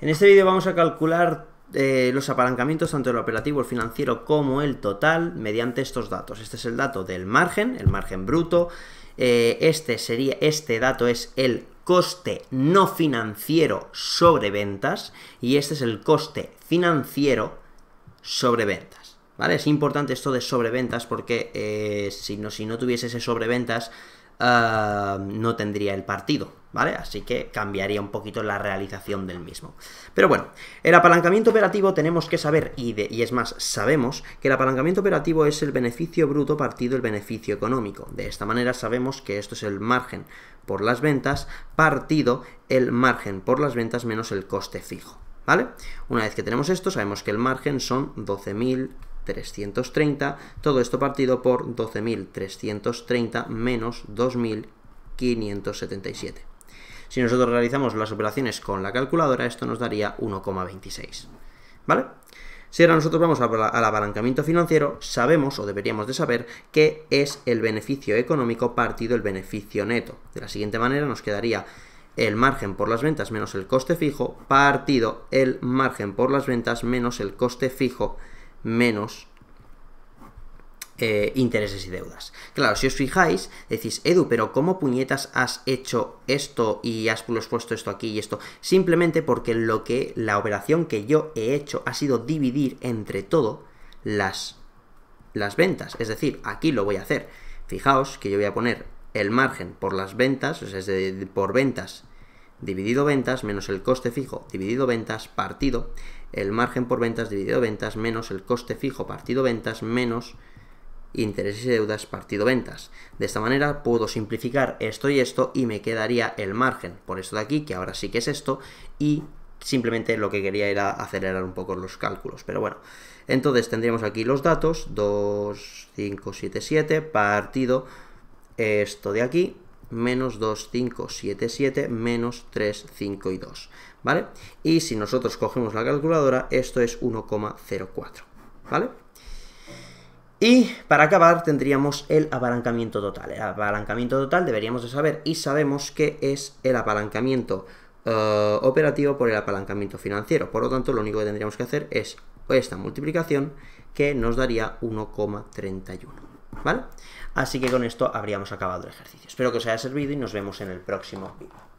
En este vídeo vamos a calcular eh, los apalancamientos tanto el operativo, el financiero como el total mediante estos datos. Este es el dato del margen, el margen bruto. Eh, este sería, este dato es el coste no financiero sobre ventas y este es el coste financiero sobre ventas. ¿Vale? Es importante esto de sobreventas porque eh, si, no, si no tuviese ese sobreventas ah, no tendría el partido, ¿vale? Así que cambiaría un poquito la realización del mismo. Pero bueno, el apalancamiento operativo tenemos que saber, y, y, es más, sabemos que el apalancamiento operativo es el beneficio bruto partido el beneficio económico. De esta manera sabemos que esto es el margen por las ventas partido el margen por las ventas menos el coste fijo, ¿vale? Una vez que tenemos esto, sabemos que el margen son 12.330, todo esto partido por 12.330 menos 2.577. Si nosotros realizamos las operaciones con la calculadora, esto nos daría 1,26. ¿Vale? Si ahora nosotros vamos al abalancamiento financiero, sabemos o deberíamos de saber qué es el beneficio económico partido el beneficio neto. De la siguiente manera nos quedaría el margen por las ventas menos el coste fijo partido el margen por las ventas menos el coste fijo menos eh, intereses y deudas. Claro, si os fijáis, decís, Edu, pero ¿cómo puñetas has hecho esto y has puesto esto aquí y esto? Simplemente porque lo que la operación que yo he hecho ha sido dividir entre todo las, las ventas. Es decir, aquí lo voy a hacer. Fijaos que yo voy a poner el margen por las ventas, es decir, por ventas dividido ventas menos el coste fijo dividido ventas partido el margen por ventas dividido ventas menos el coste fijo partido ventas menos intereses y deudas partido ventas. De esta manera puedo simplificar esto y esto y me quedaría el margen por esto de aquí, que ahora sí que es esto, y simplemente lo que quería era acelerar un poco los cálculos, pero bueno. Entonces tendríamos aquí los datos, 2577 partido esto de aquí, menos 2577, menos 3, 5 y 2, ¿vale? Y si nosotros cogemos la calculadora, esto es 1,04, ¿vale? Y para acabar tendríamos el apalancamiento total. El apalancamiento total deberíamos de saber y sabemos que es el apalancamiento eh, operativo por el apalancamiento financiero. Por lo tanto, lo único que tendríamos que hacer es esta multiplicación que nos daría 1,31. ¿Vale? Así que con esto habríamos acabado el ejercicio. Espero que os haya servido y nos vemos en el próximo vídeo.